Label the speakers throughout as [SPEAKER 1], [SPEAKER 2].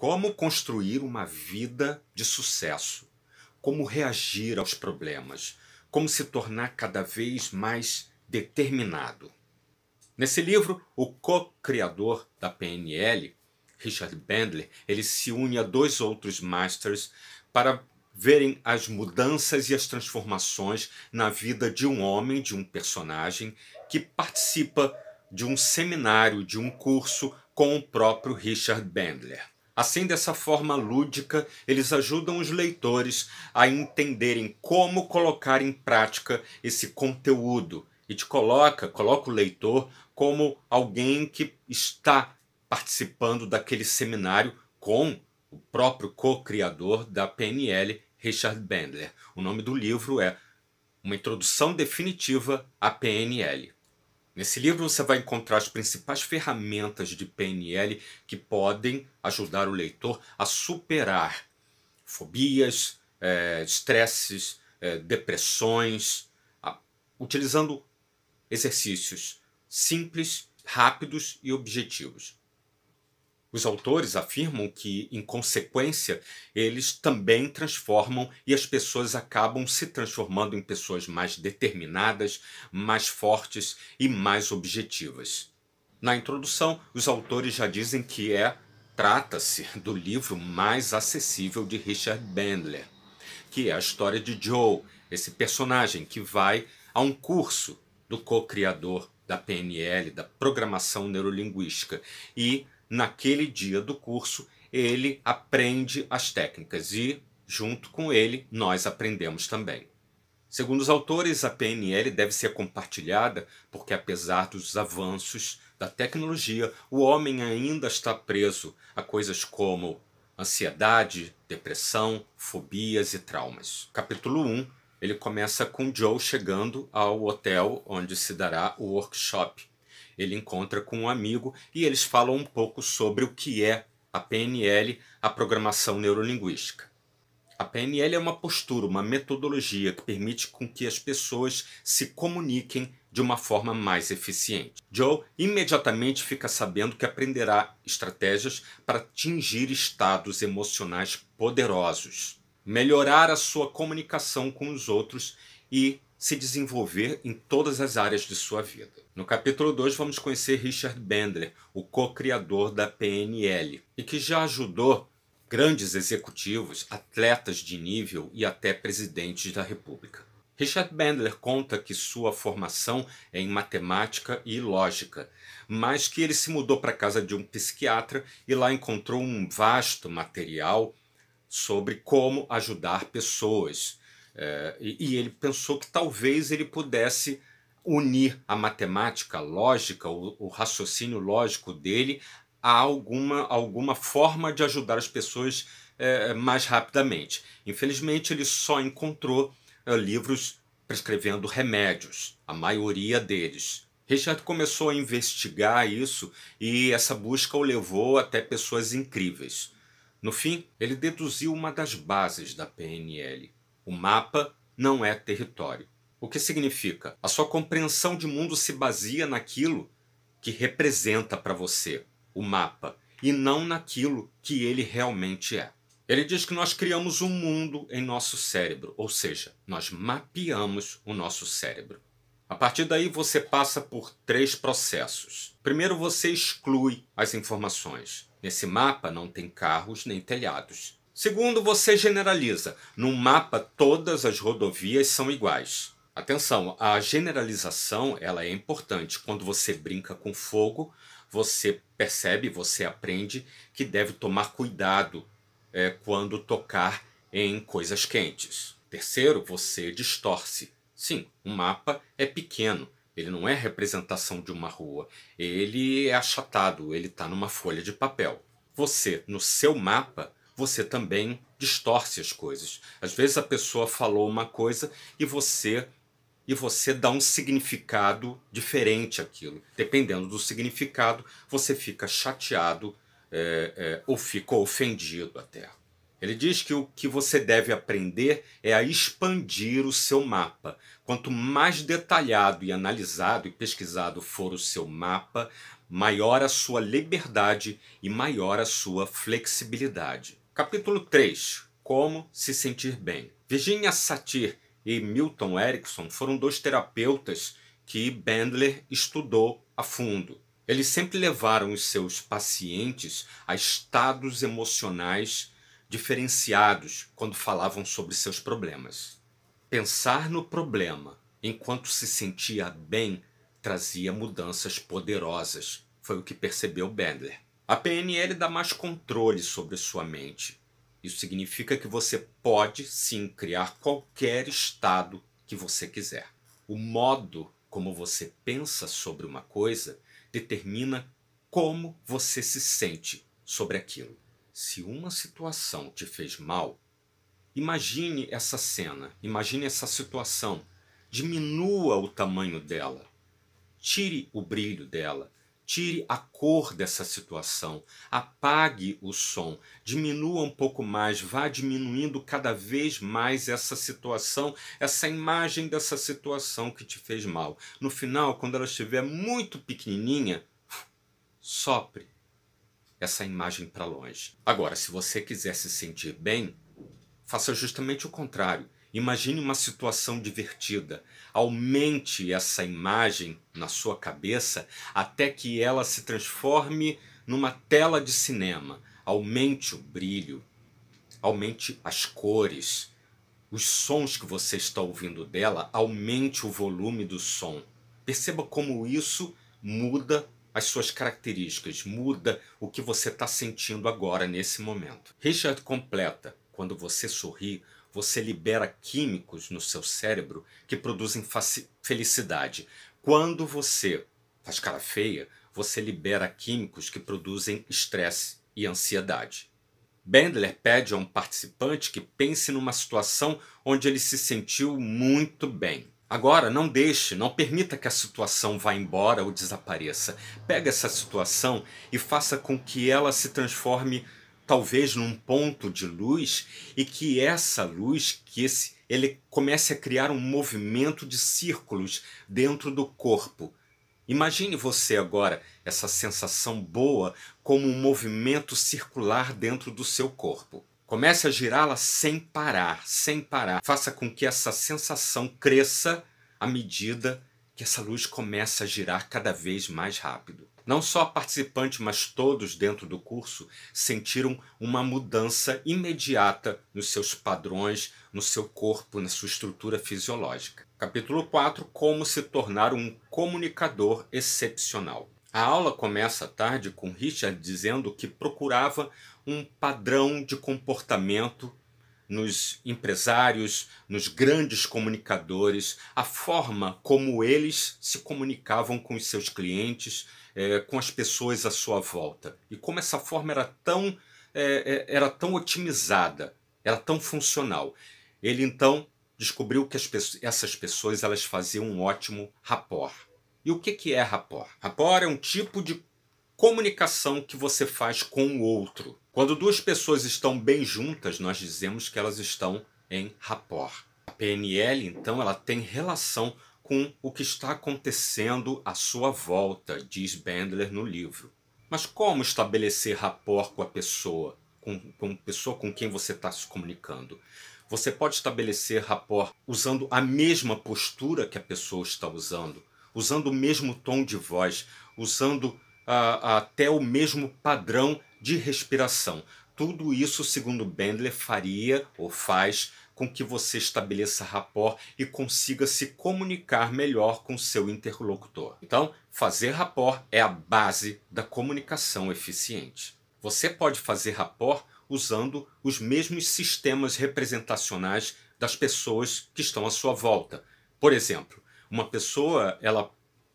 [SPEAKER 1] Como construir uma vida de sucesso? Como reagir aos problemas? Como se tornar cada vez mais determinado? Nesse livro, o co-criador da PNL, Richard Bandler, ele se une a dois outros masters para verem as mudanças e as transformações na vida de um homem, de um personagem que participa de um seminário, de um curso com o próprio Richard Bandler. Assim, dessa forma lúdica, eles ajudam os leitores a entenderem como colocar em prática esse conteúdo e te coloca, coloca o leitor como alguém que está participando daquele seminário com o próprio co-criador da PNL, Richard Bandler. O nome do livro é Uma Introdução Definitiva à PNL. Nesse livro você vai encontrar as principais ferramentas de PNL que podem ajudar o leitor a superar fobias, é, estresses, é, depressões, a, utilizando exercícios simples, rápidos e objetivos. Os autores afirmam que, em consequência, eles também transformam e as pessoas acabam se transformando em pessoas mais determinadas, mais fortes e mais objetivas. Na introdução, os autores já dizem que é trata-se do livro mais acessível de Richard Bandler, que é a história de Joe, esse personagem que vai a um curso do co-criador da PNL, da Programação Neurolinguística, e naquele dia do curso, ele aprende as técnicas e, junto com ele, nós aprendemos também. Segundo os autores, a PNL deve ser compartilhada porque, apesar dos avanços da tecnologia, o homem ainda está preso a coisas como ansiedade, depressão, fobias e traumas. Capítulo 1 ele começa com Joe chegando ao hotel onde se dará o workshop ele encontra com um amigo e eles falam um pouco sobre o que é a PNL, a programação neurolinguística. A PNL é uma postura, uma metodologia que permite com que as pessoas se comuniquem de uma forma mais eficiente. Joe imediatamente fica sabendo que aprenderá estratégias para atingir estados emocionais poderosos, melhorar a sua comunicação com os outros e se desenvolver em todas as áreas de sua vida. No capítulo 2, vamos conhecer Richard Bendler, o co-criador da PNL, e que já ajudou grandes executivos, atletas de nível e até presidentes da República. Richard Bandler conta que sua formação é em matemática e lógica, mas que ele se mudou para a casa de um psiquiatra e lá encontrou um vasto material sobre como ajudar pessoas é, e, e ele pensou que talvez ele pudesse unir a matemática a lógica, o, o, raciocínio lógico dele, a alguma, alguma forma de ajudar as pessoas é, mais rapidamente. Infelizmente, ele só encontrou é, livros prescrevendo remédios, a maioria deles. Richard começou a investigar isso e essa busca o levou até pessoas incríveis. No fim, ele deduziu uma das bases da PNL, o mapa não é território. O que significa? A sua compreensão de mundo se baseia naquilo que representa para você o mapa e não naquilo que ele realmente é. Ele diz que nós criamos um mundo em nosso cérebro, ou seja, nós mapeamos o nosso cérebro. A partir daí você passa por três processos. Primeiro você exclui as informações. Nesse mapa não tem carros nem telhados. Segundo, você generaliza. No mapa, todas as rodovias são iguais. Atenção, a generalização ela é importante. Quando você brinca com fogo, você percebe, você aprende que deve tomar cuidado é, quando tocar em coisas quentes. Terceiro, você distorce. Sim, o um mapa é pequeno, ele não é representação de uma rua, ele é achatado, ele está numa folha de papel. Você, no seu mapa, você também distorce as coisas. Às vezes a pessoa falou uma coisa e você e você dá um significado diferente àquilo. Dependendo do significado, você fica chateado é, é, ou fica ofendido até. Ele diz que o que você deve aprender é a expandir o seu mapa. Quanto mais detalhado e analisado e pesquisado for o seu mapa, maior a sua liberdade e maior a sua flexibilidade. Capítulo 3 Como se sentir bem. Virginia Satir e Milton Erickson foram dois terapeutas que Bandler estudou a fundo. Eles sempre levaram os seus pacientes a estados emocionais diferenciados quando falavam sobre seus problemas. Pensar no problema enquanto se sentia bem trazia mudanças poderosas, foi o que percebeu Bandler. A PNL dá mais controle sobre sua mente. Isso significa que você pode sim criar qualquer estado que você quiser. O modo como você pensa sobre uma coisa determina como você se sente sobre aquilo. Se uma situação te fez mal, imagine essa cena, imagine essa situação, diminua o tamanho dela, tire o brilho dela, Tire a cor dessa situação, apague o som, diminua um pouco mais, vá diminuindo cada vez mais essa situação, essa imagem dessa situação que te fez mal. No final, quando ela estiver muito pequenininha, sopre essa imagem para longe. Agora, se você quiser se sentir bem, faça justamente o contrário Imagine uma situação divertida. Aumente essa imagem na sua cabeça até que ela se transforme numa tela de cinema. Aumente o brilho, aumente as cores, os sons que você está ouvindo dela, aumente o volume do som. Perceba como isso muda as suas características, muda o que você está sentindo agora nesse momento. Richard completa: quando você sorri, você libera químicos no seu cérebro que produzem felicidade. Quando você faz cara feia, você libera químicos que produzem estresse e ansiedade. Bendler pede a um participante que pense numa situação onde ele se sentiu muito bem. Agora, não deixe, não permita que a situação vá embora ou desapareça. Pega essa situação e faça com que ela se transforme talvez num ponto de luz e que essa luz, que esse, ele comece a criar um movimento de círculos dentro do corpo. Imagine você agora essa sensação boa como um movimento circular dentro do seu corpo. Comece a girá-la sem parar, sem parar. Faça com que essa sensação cresça à medida que essa luz começa a girar cada vez mais rápido. Não só participante mas todos dentro do curso sentiram uma mudança imediata nos seus padrões, no seu corpo, na sua estrutura fisiológica. Capítulo 4: Como se tornar um comunicador excepcional. A aula começa à tarde com Richard dizendo que procurava um padrão de comportamento nos empresários, nos grandes comunicadores, a forma como eles se comunicavam com os seus clientes é, com as pessoas à sua volta. E como essa forma era tão, é, é era tão otimizada, era tão funcional. Ele então descobriu que pessoas, essas pessoas elas faziam um ótimo rapport. E o que, que é rapport? Rapport é um tipo de comunicação que você faz com o outro. Quando duas pessoas estão bem juntas, nós dizemos que elas estão em rapport. A PNL, então, ela tem relação com o que está acontecendo à sua volta, diz Bandler no livro. Mas como estabelecer rapport com a pessoa, com, com a pessoa com quem você está se comunicando? Você pode estabelecer rapport usando a mesma postura que a pessoa está usando, usando o mesmo tom de voz, usando ah, até o mesmo padrão de respiração. Tudo isso, segundo Bandler, faria ou faz com que você estabeleça rapport e consiga se comunicar melhor com seu interlocutor. Então, fazer rapport é a base da comunicação eficiente. Você pode fazer rapport usando os mesmos sistemas representacionais das pessoas que estão à sua volta. Por exemplo, uma pessoa ela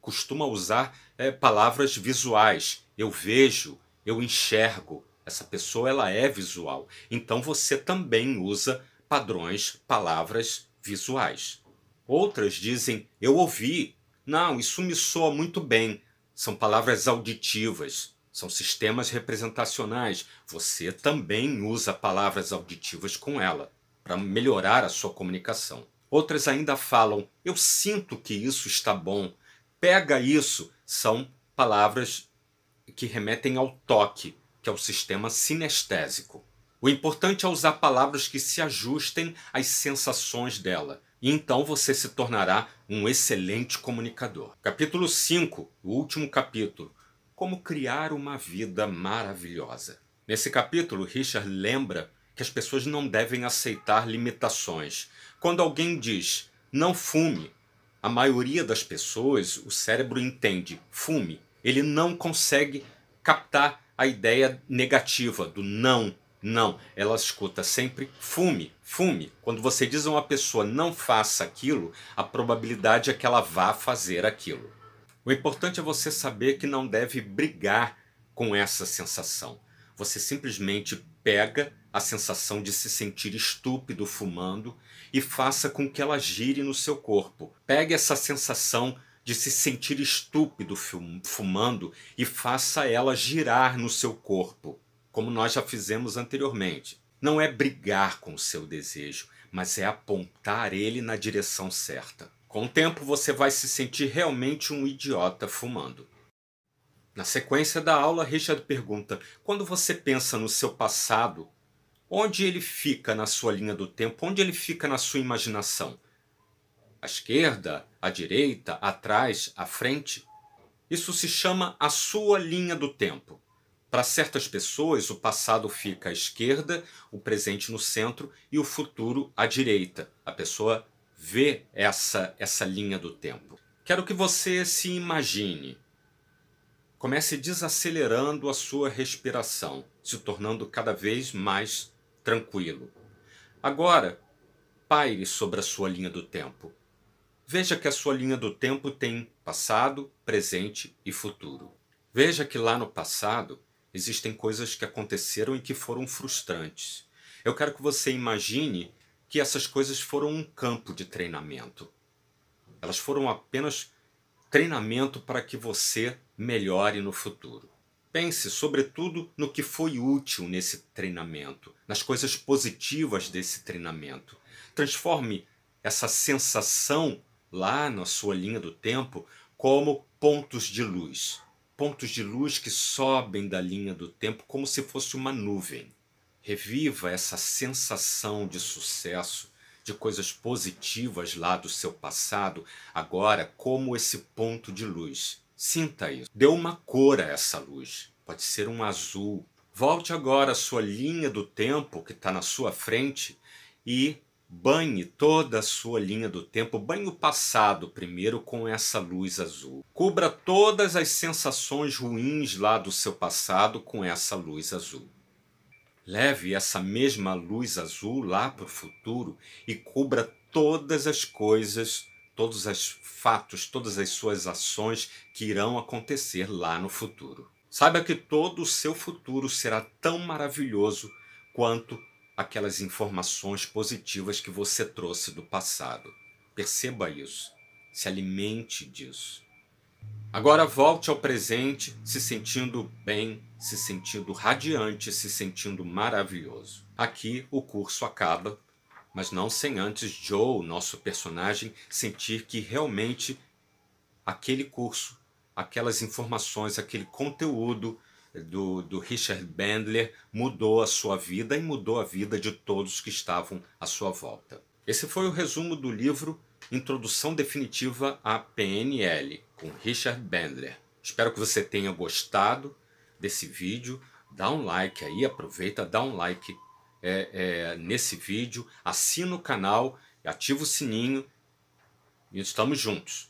[SPEAKER 1] costuma usar é, palavras visuais. Eu vejo, eu enxergo. Essa pessoa ela é visual. Então você também usa padrões, palavras visuais. Outras dizem eu ouvi. Não, isso me soa muito bem. São palavras auditivas, são sistemas representacionais. Você também usa palavras auditivas com ela para melhorar a sua comunicação. Outras ainda falam eu sinto que isso está bom. Pega isso. São palavras que remetem ao toque, que é o sistema sinestésico. O importante é usar palavras que se ajustem às sensações dela, e então você se tornará um excelente comunicador. Capítulo 5, o último capítulo: Como criar uma vida maravilhosa. Nesse capítulo, Richard lembra que as pessoas não devem aceitar limitações. Quando alguém diz não fume, a maioria das pessoas, o cérebro entende fume. Ele não consegue captar a ideia negativa do não não, ela escuta sempre fume, fume. Quando você diz a uma pessoa não faça aquilo, a probabilidade é que ela vá fazer aquilo. O importante é você saber que não deve brigar com essa sensação. Você simplesmente pega a sensação de se sentir estúpido fumando e faça com que ela gire no seu corpo. Pegue essa sensação de se sentir estúpido fumando e faça ela girar no seu corpo como nós já fizemos anteriormente. Não é brigar com o seu desejo, mas é apontar ele na direção certa. Com o tempo, você vai se sentir realmente um idiota fumando. Na sequência da aula, Richard pergunta: quando você pensa no seu passado, onde ele fica na sua linha do tempo? Onde ele fica na sua imaginação? À esquerda, à direita, atrás, à frente? Isso se chama a sua linha do tempo. Para certas pessoas, o passado fica à esquerda, o presente no centro e o futuro à direita. A pessoa vê essa, essa linha do tempo. Quero que você se imagine. Comece desacelerando a sua respiração, se tornando cada vez mais tranquilo. Agora, paire sobre a sua linha do tempo. Veja que a sua linha do tempo tem passado, presente e futuro. Veja que lá no passado existem coisas que aconteceram e que foram frustrantes. Eu quero que você imagine que essas coisas foram um campo de treinamento. Elas foram apenas treinamento para que você melhore no futuro. Pense, sobretudo, no que foi útil nesse treinamento, nas coisas positivas desse treinamento. Transforme essa sensação lá na sua linha do tempo como pontos de luz pontos de luz que sobem da linha do tempo como se fosse uma nuvem. Reviva essa sensação de sucesso, de coisas positivas lá do seu passado, agora como esse ponto de luz. Sinta isso. Dê uma cor a essa luz. Pode ser um azul. Volte agora à sua linha do tempo que está na sua frente e Banhe toda a sua linha do tempo, banhe o passado primeiro com essa luz azul. Cubra todas as sensações ruins lá do seu passado com essa luz azul. Leve essa mesma luz azul lá para o futuro e cubra todas as coisas, todos os fatos, todas as suas ações que irão acontecer lá no futuro. Saiba que todo o seu futuro será tão maravilhoso quanto aquelas informações positivas que você trouxe do passado. Perceba isso, se alimente disso. Agora volte ao presente se sentindo bem, se sentindo radiante, se sentindo maravilhoso. Aqui o curso acaba, mas não sem antes Joe, nosso personagem, sentir que realmente aquele curso, aquelas informações, aquele conteúdo do, do Richard Bandler mudou a sua vida e mudou a vida de todos que estavam à sua volta. Esse foi o resumo do livro Introdução Definitiva à PNL, com Richard Bandler. Espero que você tenha gostado desse vídeo. Dá um like aí, aproveita, dá um like é, é, nesse vídeo, assina o canal, ativa o sininho e estamos juntos.